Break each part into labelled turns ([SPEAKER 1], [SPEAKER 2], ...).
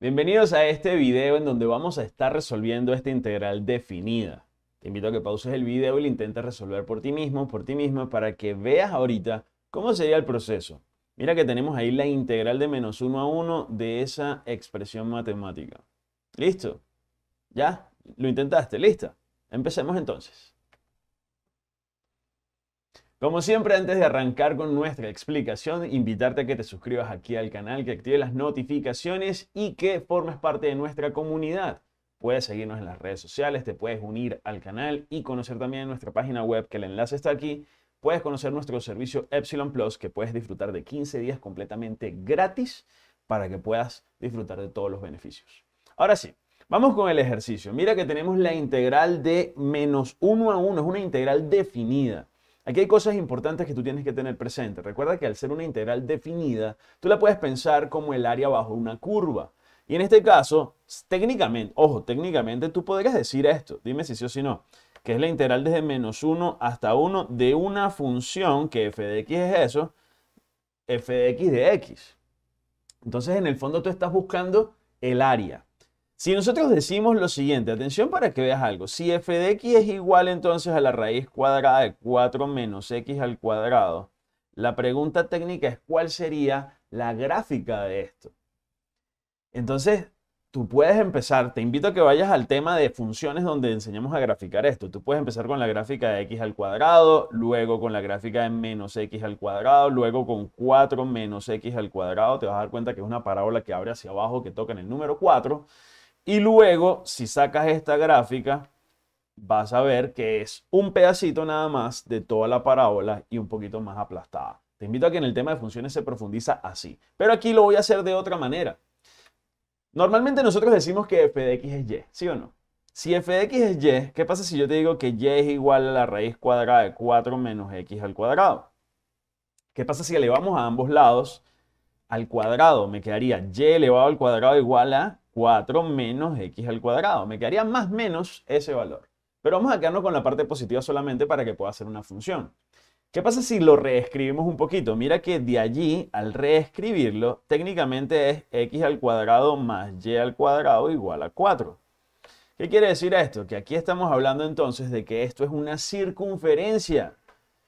[SPEAKER 1] Bienvenidos a este video en donde vamos a estar resolviendo esta integral definida. Te invito a que pauses el video y lo intentes resolver por ti mismo, por ti misma, para que veas ahorita cómo sería el proceso. Mira que tenemos ahí la integral de menos 1 a 1 de esa expresión matemática. ¿Listo? ¿Ya? ¿Lo intentaste? ¿Lista? Empecemos entonces. Como siempre, antes de arrancar con nuestra explicación, invitarte a que te suscribas aquí al canal, que actives las notificaciones y que formes parte de nuestra comunidad. Puedes seguirnos en las redes sociales, te puedes unir al canal y conocer también nuestra página web, que el enlace está aquí. Puedes conocer nuestro servicio Epsilon Plus, que puedes disfrutar de 15 días completamente gratis para que puedas disfrutar de todos los beneficios. Ahora sí, Vamos con el ejercicio. Mira que tenemos la integral de menos 1 a 1, es una integral definida. Aquí hay cosas importantes que tú tienes que tener presente. Recuerda que al ser una integral definida, tú la puedes pensar como el área bajo una curva. Y en este caso, técnicamente, ojo, técnicamente tú podrías decir esto, dime si sí o si no, que es la integral desde menos 1 hasta 1 de una función que f de x es eso, f de x de x. Entonces, en el fondo tú estás buscando el área. Si nosotros decimos lo siguiente, atención para que veas algo, si f de x es igual entonces a la raíz cuadrada de 4 menos x al cuadrado, la pregunta técnica es cuál sería la gráfica de esto. Entonces, tú puedes empezar, te invito a que vayas al tema de funciones donde enseñamos a graficar esto. Tú puedes empezar con la gráfica de x al cuadrado, luego con la gráfica de menos x al cuadrado, luego con 4 menos x al cuadrado. Te vas a dar cuenta que es una parábola que abre hacia abajo que toca en el número 4. Y luego, si sacas esta gráfica, vas a ver que es un pedacito nada más de toda la parábola y un poquito más aplastada. Te invito a que en el tema de funciones se profundiza así. Pero aquí lo voy a hacer de otra manera. Normalmente nosotros decimos que f de x es y, ¿sí o no? Si f de x es y, ¿qué pasa si yo te digo que y es igual a la raíz cuadrada de 4 menos x al cuadrado? ¿Qué pasa si elevamos a ambos lados al cuadrado? Me quedaría y elevado al cuadrado igual a 4 menos x al cuadrado. Me quedaría más menos ese valor. Pero vamos a quedarnos con la parte positiva solamente para que pueda ser una función. ¿Qué pasa si lo reescribimos un poquito? Mira que de allí, al reescribirlo, técnicamente es x al cuadrado más y al cuadrado igual a 4. ¿Qué quiere decir esto? Que aquí estamos hablando entonces de que esto es una circunferencia.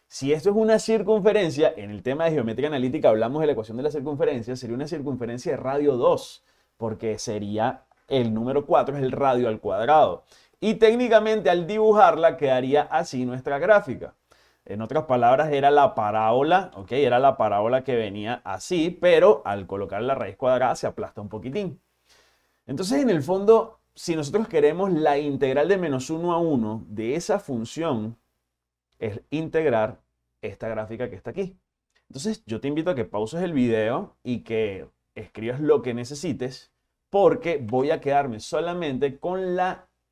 [SPEAKER 1] Si esto es una circunferencia, en el tema de geometría analítica hablamos de la ecuación de la circunferencia, sería una circunferencia de radio 2 porque sería el número 4, es el radio al cuadrado. Y técnicamente al dibujarla quedaría así nuestra gráfica. En otras palabras, era la parábola, ¿ok? Era la parábola que venía así, pero al colocar la raíz cuadrada se aplasta un poquitín. Entonces, en el fondo, si nosotros queremos la integral de menos 1 a 1 de esa función, es integrar esta gráfica que está aquí. Entonces, yo te invito a que pauses el video y que escribas lo que necesites, porque voy a quedarme solamente con,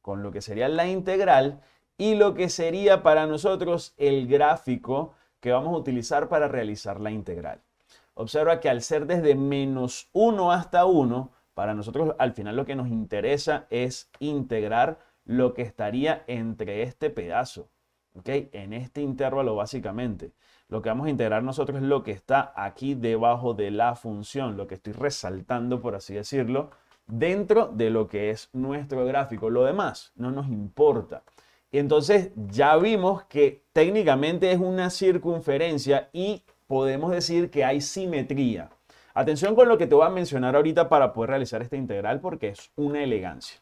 [SPEAKER 1] con lo que sería la integral y lo que sería para nosotros el gráfico que vamos a utilizar para realizar la integral. Observa que al ser desde menos 1 hasta 1, para nosotros al final lo que nos interesa es integrar lo que estaría entre este pedazo. En este intervalo básicamente, lo que vamos a integrar nosotros es lo que está aquí debajo de la función, lo que estoy resaltando, por así decirlo, dentro de lo que es nuestro gráfico. Lo demás no nos importa. y Entonces ya vimos que técnicamente es una circunferencia y podemos decir que hay simetría. Atención con lo que te voy a mencionar ahorita para poder realizar esta integral porque es una elegancia.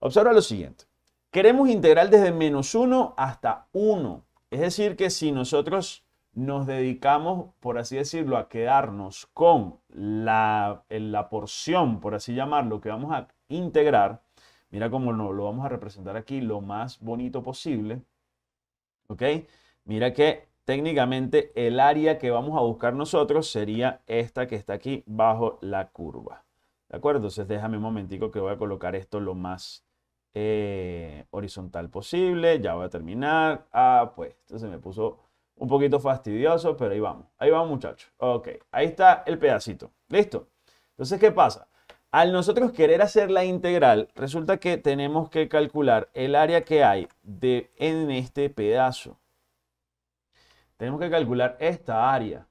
[SPEAKER 1] Observa lo siguiente. Queremos integrar desde menos 1 hasta 1. Es decir, que si nosotros nos dedicamos, por así decirlo, a quedarnos con la, porción, por así llamarlo, que vamos a integrar, mira cómo lo, lo vamos a representar aquí lo más bonito posible, ¿ok? Mira que técnicamente el área que vamos a buscar nosotros sería esta que está aquí bajo la curva, ¿de acuerdo? Entonces déjame un momentico que voy a colocar esto lo más eh, horizontal posible. Ya voy a terminar. Ah, pues, esto se me puso un poquito fastidioso, pero ahí vamos. Ahí vamos, muchachos. Ok, ahí está el pedacito. ¿Listo? Entonces, ¿qué pasa? Al nosotros querer hacer la integral, resulta que tenemos que calcular el área que hay de, en este pedazo. Tenemos que calcular esta área.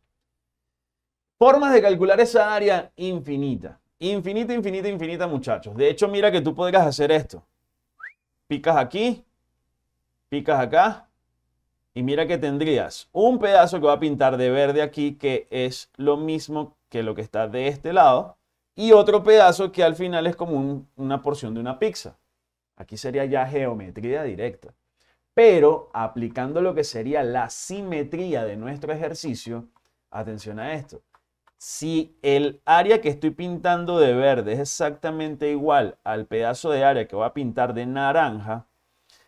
[SPEAKER 1] Formas de calcular esa área infinita. Infinita, infinita, infinita, muchachos. De hecho, mira que tú podrías hacer esto picas aquí, picas acá, y mira que tendrías un pedazo que va a pintar de verde aquí, que es lo mismo que lo que está de este lado, y otro pedazo que al final es como una porción de una pizza. Aquí sería ya geometría directa. Pero aplicando lo que sería la simetría de nuestro ejercicio, atención a esto, si el área que estoy pintando de verde es exactamente igual al pedazo de área que voy a pintar de naranja,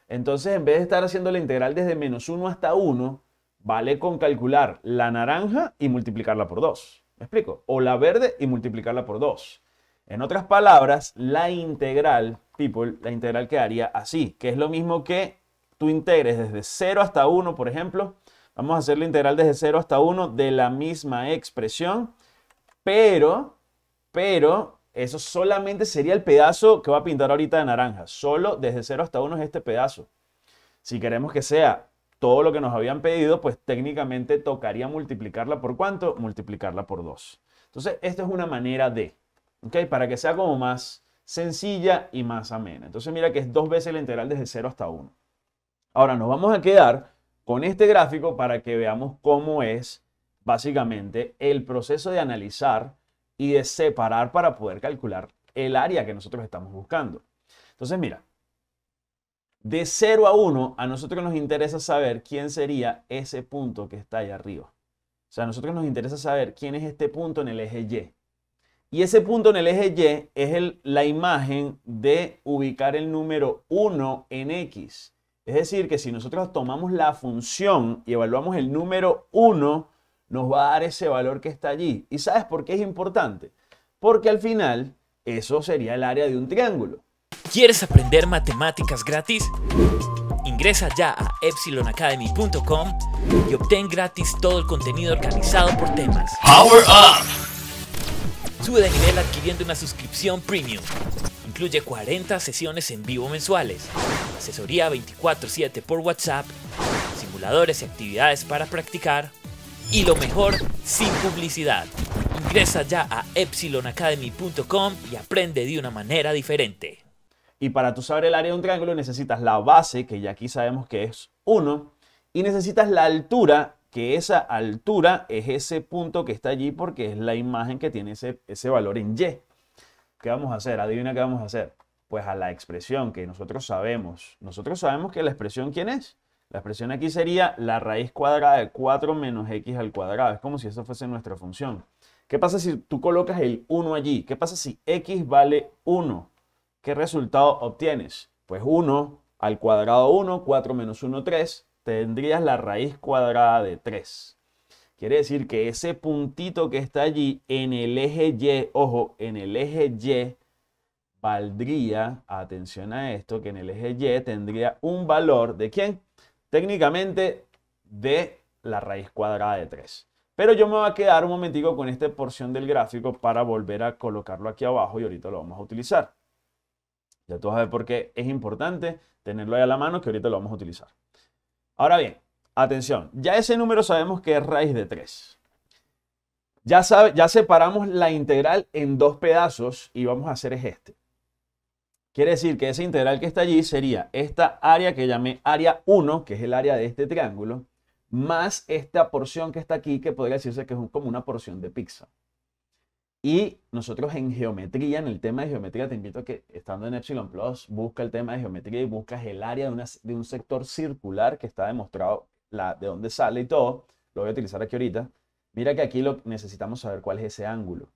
[SPEAKER 1] entonces en vez de estar haciendo la integral desde menos 1 hasta 1, vale con calcular la naranja y multiplicarla por 2. ¿Me explico? O la verde y multiplicarla por 2. En otras palabras, la integral, people, la integral quedaría así, que es lo mismo que tú integres desde 0 hasta 1, por ejemplo. Vamos a hacer la integral desde 0 hasta 1 de la misma expresión. Pero, pero, eso solamente sería el pedazo que va a pintar ahorita de naranja. Solo desde 0 hasta 1 es este pedazo. Si queremos que sea todo lo que nos habían pedido, pues técnicamente tocaría multiplicarla por cuánto? Multiplicarla por 2. Entonces, esta es una manera de, ¿ok? Para que sea como más sencilla y más amena. Entonces, mira que es dos veces la integral desde 0 hasta 1. Ahora, nos vamos a quedar con este gráfico para que veamos cómo es básicamente el proceso de analizar y de separar para poder calcular el área que nosotros estamos buscando. Entonces, mira, de 0 a 1, a nosotros nos interesa saber quién sería ese punto que está allá arriba. O sea, a nosotros nos interesa saber quién es este punto en el eje Y. Y ese punto en el eje Y es el, la imagen de ubicar el número 1 en X. Es decir, que si nosotros tomamos la función y evaluamos el número 1 nos va a dar ese valor que está allí. ¿Y sabes por qué es importante? Porque al final eso
[SPEAKER 2] sería el área de un triángulo. ¿Quieres aprender matemáticas gratis? Ingresa ya a epsilonacademy.com y obtén gratis todo el contenido organizado por temas. Power Up. Sube de nivel adquiriendo una suscripción premium. Incluye 40 sesiones en vivo mensuales, asesoría 24/7 por WhatsApp, simuladores y actividades para practicar y lo mejor sin publicidad. Ingresa ya a epsilonacademy.com y aprende de una manera diferente.
[SPEAKER 1] Y para tú saber el área de un triángulo necesitas la base, que ya aquí sabemos que es 1, y necesitas la altura, que esa altura es ese punto que está allí porque es la imagen que tiene ese, ese valor en Y. ¿Qué vamos a hacer? Adivina qué vamos a hacer. Pues a la expresión que nosotros sabemos. Nosotros sabemos que la expresión, ¿quién es? La expresión aquí sería la raíz cuadrada de 4 menos x al cuadrado. Es como si eso fuese nuestra función. ¿Qué pasa si tú colocas el 1 allí? ¿Qué pasa si x vale 1? ¿Qué resultado obtienes? Pues 1 al cuadrado 1, 4 menos 1, 3. Tendrías la raíz cuadrada de 3. Quiere decir que ese puntito que está allí en el eje Y, ojo, en el eje Y, valdría, atención a esto, que en el eje Y tendría un valor de quién? técnicamente de la raíz cuadrada de 3. Pero yo me voy a quedar un momentico con esta porción del gráfico para volver a colocarlo aquí abajo y ahorita lo vamos a utilizar. Ya tú vas a ver por qué es importante tenerlo ahí a la mano que ahorita lo vamos a utilizar. Ahora bien, atención, ya ese número sabemos que es raíz de 3. Ya, sabe, ya separamos la integral en dos pedazos y vamos a hacer este. Quiere decir que esa integral que está allí sería esta área que llamé área 1, que es el área de este triángulo, más esta porción que está aquí, que podría decirse que es como una porción de pizza. Y nosotros en geometría, en el tema de geometría, te invito a que estando en Epsilon Plus, busca el tema de geometría y buscas el área de, un sector circular que está demostrado la, de dónde sale y todo. Lo voy a utilizar aquí ahorita. Mira que aquí lo, necesitamos saber cuál es ese ángulo.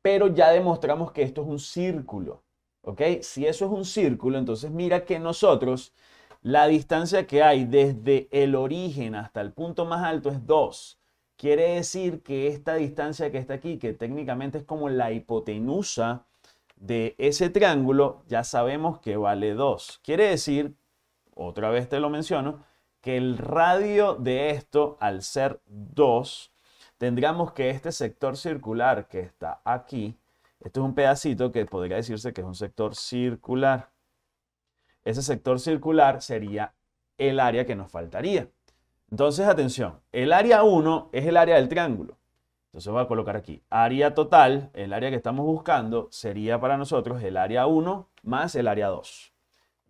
[SPEAKER 1] Pero ya demostramos que esto es un círculo. Si eso es un círculo, entonces mira que nosotros la distancia que hay desde el origen hasta el punto más alto es 2. Quiere decir que esta distancia que está aquí, que técnicamente es como la hipotenusa de ese triángulo, ya sabemos que vale 2. Quiere decir, otra vez te lo menciono, que el radio de esto, al ser 2, tendríamos que este sector circular que está aquí esto es un pedacito que podría decirse que es un sector circular. Ese sector circular sería el área que nos faltaría. Entonces, atención, el área 1 es el área del triángulo. Entonces voy a colocar aquí, área total, el área que estamos buscando, sería para nosotros el área 1 más el área 2.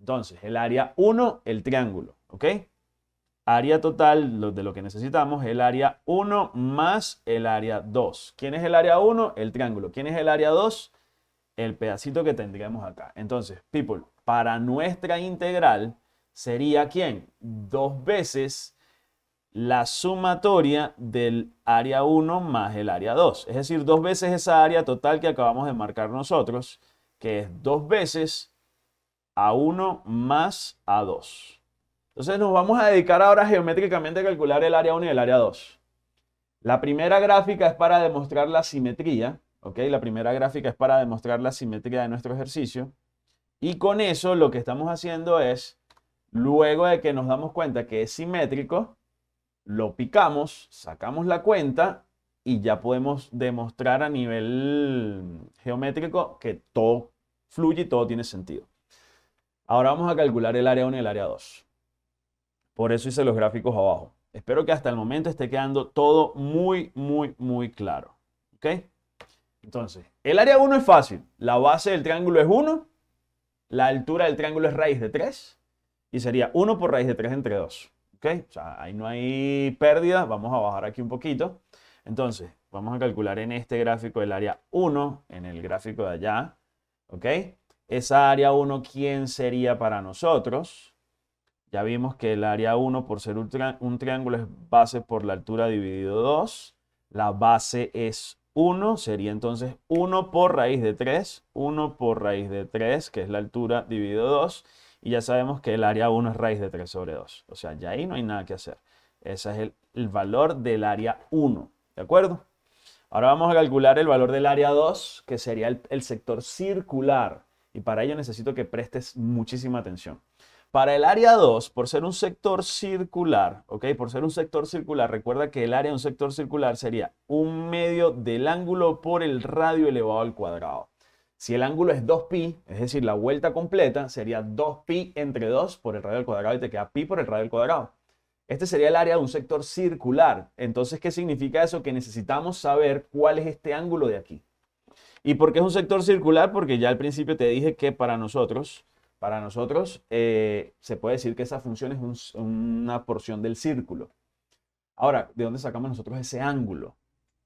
[SPEAKER 1] Entonces, el área 1, el triángulo, ¿ok? área total de lo que necesitamos, el área 1 más el área 2. ¿Quién es el área 1? El triángulo. ¿Quién es el área 2? El pedacito que tendríamos acá. Entonces, people, para nuestra integral sería ¿quién? Dos veces la sumatoria del área 1 más el área 2. Es decir, dos veces esa área total que acabamos de marcar nosotros, que es dos veces a1 más a2. Entonces nos vamos a dedicar ahora geométricamente a calcular el área 1 y el área 2. La primera gráfica es para demostrar la simetría, ¿ok? La primera gráfica es para demostrar la simetría de nuestro ejercicio. Y con eso lo que estamos haciendo es, luego de que nos damos cuenta que es simétrico, lo picamos, sacamos la cuenta y ya podemos demostrar a nivel geométrico que todo fluye y todo tiene sentido. Ahora vamos a calcular el área 1 y el área 2. Por eso hice los gráficos abajo. Espero que hasta el momento esté quedando todo muy, muy, muy claro. ¿Ok? Entonces, el área 1 es fácil. La base del triángulo es 1. La altura del triángulo es raíz de 3. Y sería 1 por raíz de 3 entre 2. ¿Ok? O sea, ahí no hay pérdida. Vamos a bajar aquí un poquito. Entonces, vamos a calcular en este gráfico el área 1, en el gráfico de allá. ¿Ok? Esa área 1, ¿quién sería para nosotros? Ya vimos que el área 1, por ser un, triángulo, es base por la altura dividido 2. La base es 1, sería entonces 1 por raíz de 3, 1 por raíz de 3, que es la altura dividido 2. Y ya sabemos que el área 1 es raíz de 3 sobre 2. O sea, ya ahí no hay nada que hacer. Ese es el, valor del área 1, ¿de acuerdo? Ahora vamos a calcular el valor del área 2, que sería el sector circular. Y para ello necesito que prestes muchísima atención. Para el área 2, por ser un sector circular, ¿ok? Por ser un sector circular, recuerda que el área de un sector circular sería un medio del ángulo por el radio elevado al cuadrado. Si el ángulo es 2pi, es decir, la vuelta completa, sería 2pi entre 2 por el radio al cuadrado y te queda pi por el radio al cuadrado. Este sería el área de un sector circular. Entonces, ¿qué significa eso? Que necesitamos saber cuál es este ángulo de aquí. ¿Y por qué es un sector circular? Porque ya al principio te dije que para nosotros para nosotros eh, se puede decir que esa función es una porción del círculo. Ahora, ¿de dónde sacamos nosotros ese ángulo?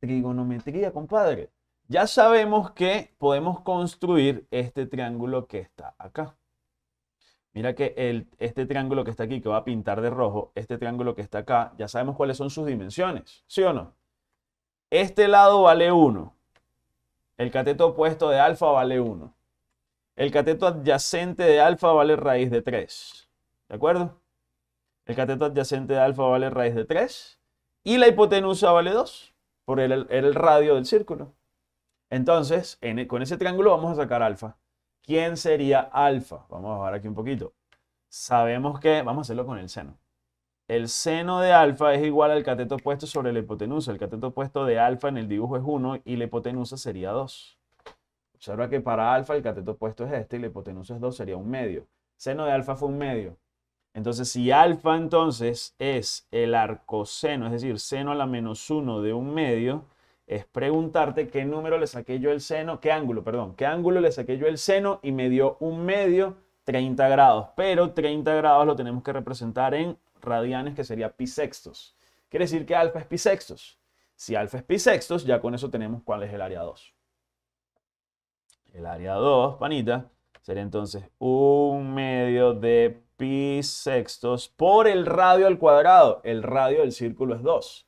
[SPEAKER 1] Trigonometría, compadre. Ya sabemos que podemos construir este triángulo que está acá. Mira que este triángulo que está aquí, que va a pintar de rojo, este triángulo que está acá, ya sabemos cuáles son sus dimensiones, ¿sí o no? Este lado vale 1. El cateto opuesto de alfa vale 1 el cateto adyacente de alfa vale raíz de 3. ¿De acuerdo? El cateto adyacente de alfa vale raíz de 3 y la hipotenusa vale 2 por el, radio del círculo. Entonces, e, con ese triángulo vamos a sacar alfa. ¿Quién sería alfa? Vamos a bajar aquí un poquito. Sabemos que, vamos a hacerlo con el seno. El seno de alfa es igual al cateto opuesto sobre la hipotenusa. El cateto opuesto de alfa en el dibujo es 1 y la hipotenusa sería 2. Observa que para alfa el cateto opuesto es este y la hipotenusa es 2, sería un medio. Seno de alfa fue un medio. Entonces, si alfa entonces es el arcoseno, es decir, seno a la menos 1 de un medio, es preguntarte qué número le saqué yo el seno, qué ángulo, perdón, qué ángulo le saqué yo el seno y me dio un medio 30 grados. Pero 30 grados lo tenemos que representar en radianes, que sería pi sextos. Quiere decir que alfa es pi sextos. Si alfa es pi sextos, ya con eso tenemos cuál es el área 2 el área 2, panita, sería entonces un medio de pi sextos por el radio al cuadrado. El radio del círculo es 2.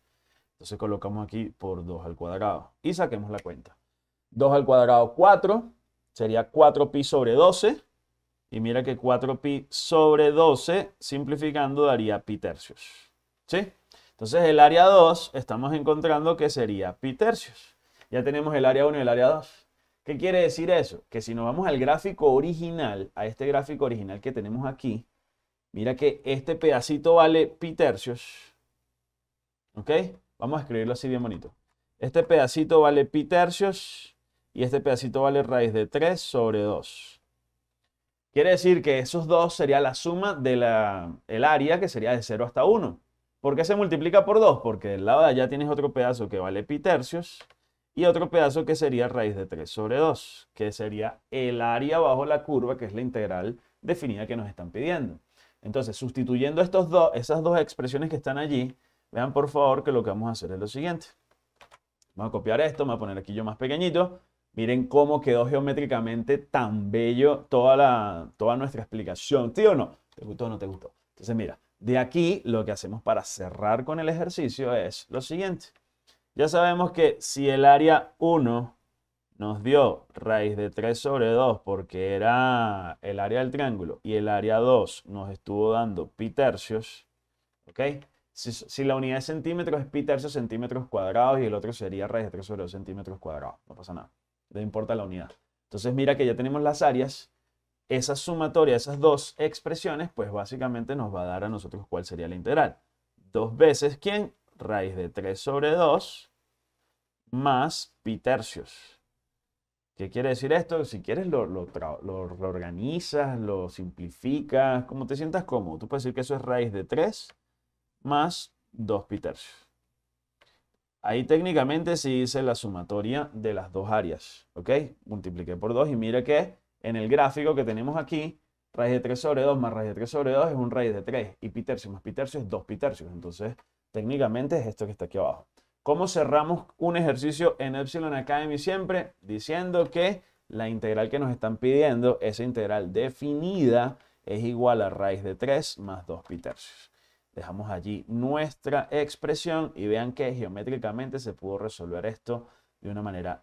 [SPEAKER 1] Entonces colocamos aquí por 2 al cuadrado y saquemos la cuenta. 2 al cuadrado, 4. Sería 4pi sobre 12. Y mira que 4pi sobre 12, simplificando, daría pi tercios. ¿Sí? Entonces el área 2 estamos encontrando que sería pi tercios. Ya tenemos el área 1 y el área 2. ¿Qué quiere decir eso? Que si nos vamos al gráfico original, a este gráfico original que tenemos aquí, mira que este pedacito vale pi tercios. ¿Ok? Vamos a escribirlo así bien bonito. Este pedacito vale pi tercios y este pedacito vale raíz de 3 sobre 2. Quiere decir que esos dos sería la suma del área que sería de 0 hasta 1. ¿Por qué se multiplica por 2? Porque del lado de allá tienes otro pedazo que vale pi tercios y otro pedazo que sería raíz de 3 sobre 2, que sería el área bajo la curva, que es la integral definida que nos están pidiendo. Entonces, sustituyendo estos dos, esas dos expresiones que están allí, vean por favor que lo que vamos a hacer es lo siguiente. Vamos a copiar esto, me voy a poner aquí yo más pequeñito. Miren cómo quedó geométricamente tan bello toda, la, toda nuestra explicación. ¿Sí o no? ¿Te gustó o no te gustó? Entonces, mira, de aquí lo que hacemos para cerrar con el ejercicio es lo siguiente. Ya sabemos que si el área 1 nos dio raíz de 3 sobre 2 porque era el área del triángulo y el área 2 nos estuvo dando pi tercios, ¿ok? Si, la unidad de centímetros es pi tercios centímetros cuadrados y el otro sería raíz de 3 sobre 2 centímetros cuadrados, no pasa nada, no importa la unidad. Entonces mira que ya tenemos las áreas, esa sumatoria, esas dos expresiones, pues básicamente nos va a dar a nosotros cuál sería la integral. Dos veces, ¿quién? raíz de 3 sobre 2 más pi tercios. ¿Qué quiere decir esto? Si quieres lo, lo, lo reorganizas, lo simplificas, como te sientas cómodo. Tú puedes decir que eso es raíz de 3 más 2 pi tercios. Ahí técnicamente se dice la sumatoria de las dos áreas, ¿ok? Multipliqué por 2 y mira que en el gráfico que tenemos aquí, raíz de 3 sobre 2 más raíz de 3 sobre 2 es un raíz de 3 y pi tercios más pi tercios es 2 pi tercios. Entonces técnicamente es esto que está aquí abajo. ¿Cómo cerramos un ejercicio en Epsilon Academy siempre? Diciendo que la integral que nos están pidiendo, esa integral definida, es igual a raíz de 3 más 2 pi tercios. Dejamos allí nuestra expresión y vean que geométricamente se pudo resolver esto de una manera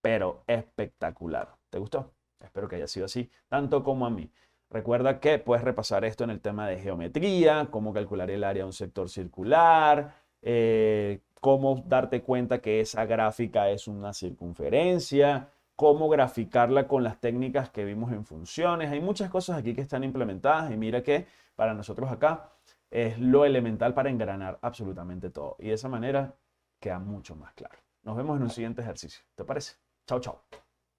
[SPEAKER 1] pero espectacular. ¿Te gustó? Espero que haya sido así, tanto como a mí. Recuerda que puedes repasar esto en el tema de geometría, cómo calcular el área de un sector circular, eh, cómo darte cuenta que esa gráfica es una circunferencia, cómo graficarla con las técnicas que vimos en funciones. Hay muchas cosas aquí que están implementadas y mira que para nosotros acá es lo elemental para engranar absolutamente todo. Y de esa manera queda mucho más claro. Nos vemos en un siguiente ejercicio. ¿Te
[SPEAKER 2] parece? Chao, chao.